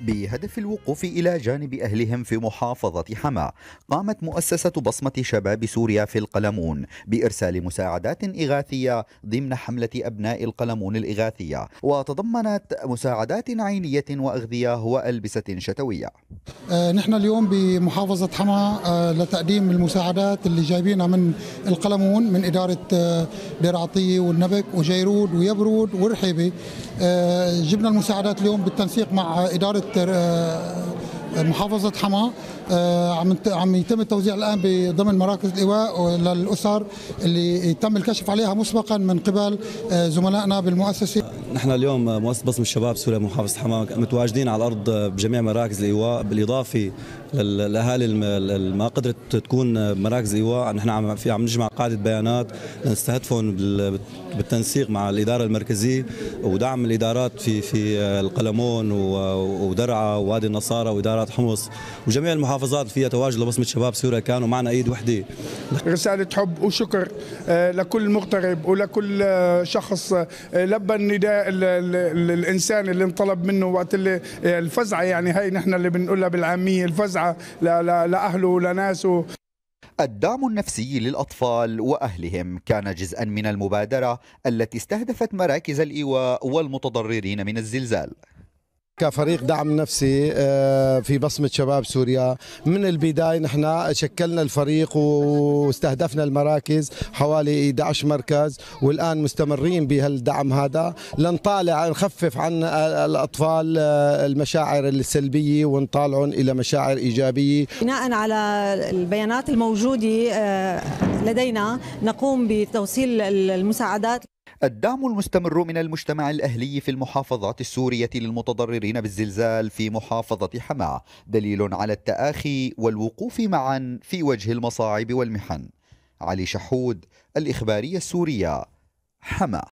بهدف الوقوف إلى جانب أهلهم في محافظة حما قامت مؤسسة بصمة شباب سوريا في القلمون بإرسال مساعدات إغاثية ضمن حملة أبناء القلمون الإغاثية وتضمنت مساعدات عينية وأغذية وألبسة شتوية آه نحن اليوم بمحافظة حما آه لتقديم المساعدات اللي جايبينها من القلمون من إدارة آه دير عطية والنبك وجيرود ويبرود آه جبنا المساعدات اليوم بالتنسيق مع إدارة آه، آه، محافظة حماة آه، عم عم يتم التوزيع الان ضمن مراكز الايواء للاسر اللي تم الكشف عليها مسبقا من قبل زملائنا بالمؤسسه نحن اليوم مؤسسه بصمه الشباب سوريا محافظه حماه متواجدين على الارض بجميع مراكز الايواء بالاضافه للاهالي ما قدرت تكون مراكز ايواء نحن عم في عم نجمع قاعده بيانات لنستهدفهم بالتنسيق مع الاداره المركزيه ودعم الادارات في في القلمون ودرعا ووادي النصارى وادارات حمص وجميع المحافظات فيها تواجد لبصمه شباب سوريا كانوا معنا ايد وحده رسالة حب وشكر آه، لكل مغترب ولكل آه، شخص آه، لبى النداء الإنسان اللي انطلب منه وقت اللي الفزعة يعني هاي نحن اللي بنقولها بالعامية الفزعة لأهله ولناسه الدعم النفسي للأطفال وأهلهم كان جزءا من المبادرة التي استهدفت مراكز الإيواء والمتضررين من الزلزال كفريق دعم نفسي آه، في بصمة شباب سوريا من البداية نحن شكلنا الفريق واستهدفنا المراكز حوالي 11 مركز والآن مستمرين بهالدعم هذا لنطالع نخفف عن الأطفال آه، المشاعر السلبية ونطالعهم إلى مشاعر إيجابية بناء على البيانات الموجودة آه، لدينا نقوم بتوصيل المساعدات الدعم المستمر من المجتمع الأهلي في المحافظات السورية للمتضررين بالزلزال في محافظة حماة دليل على التآخي والوقوف معا في وجه المصاعب والمحن علي شحود الإخبارية السورية حماة